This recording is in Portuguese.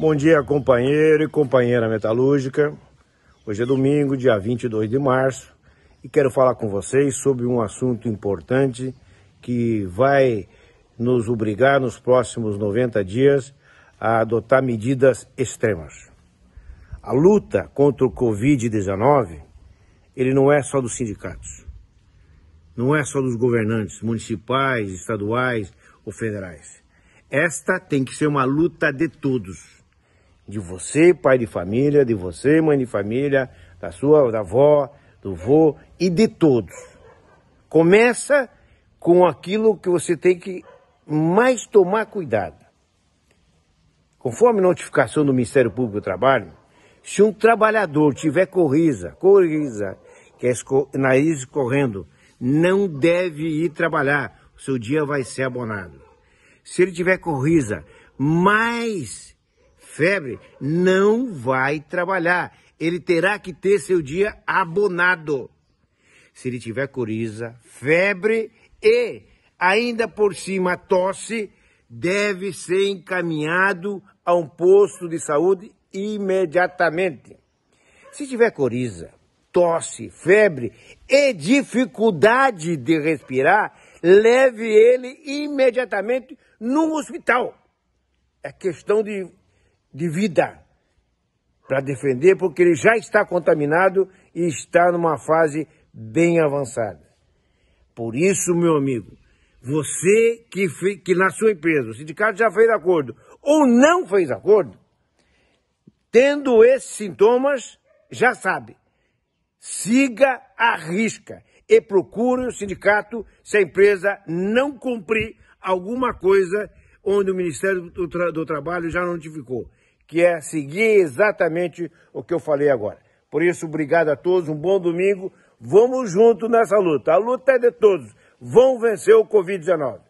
Bom dia, companheiro e companheira metalúrgica. Hoje é domingo, dia 22 de março, e quero falar com vocês sobre um assunto importante que vai nos obrigar nos próximos 90 dias a adotar medidas extremas. A luta contra o COVID-19, ele não é só dos sindicatos. Não é só dos governantes municipais, estaduais ou federais. Esta tem que ser uma luta de todos de você, pai de família, de você, mãe de família, da sua, da avó, do vô e de todos. Começa com aquilo que você tem que mais tomar cuidado. Conforme notificação do Ministério Público do Trabalho, se um trabalhador tiver corriza corriza que é nariz correndo, não deve ir trabalhar, o seu dia vai ser abonado. Se ele tiver corriza mais febre, não vai trabalhar. Ele terá que ter seu dia abonado. Se ele tiver coriza, febre e ainda por cima tosse, deve ser encaminhado a um posto de saúde imediatamente. Se tiver coriza, tosse, febre e dificuldade de respirar, leve ele imediatamente no hospital. É questão de de vida para defender, porque ele já está contaminado e está numa fase bem avançada. Por isso, meu amigo, você que, fez, que na sua empresa, o sindicato já fez acordo ou não fez acordo, tendo esses sintomas, já sabe. Siga a risca e procure o sindicato se a empresa não cumprir alguma coisa onde o Ministério do, Tra do Trabalho já notificou que é seguir exatamente o que eu falei agora. Por isso, obrigado a todos, um bom domingo. Vamos junto nessa luta. A luta é de todos. Vão vencer o Covid-19.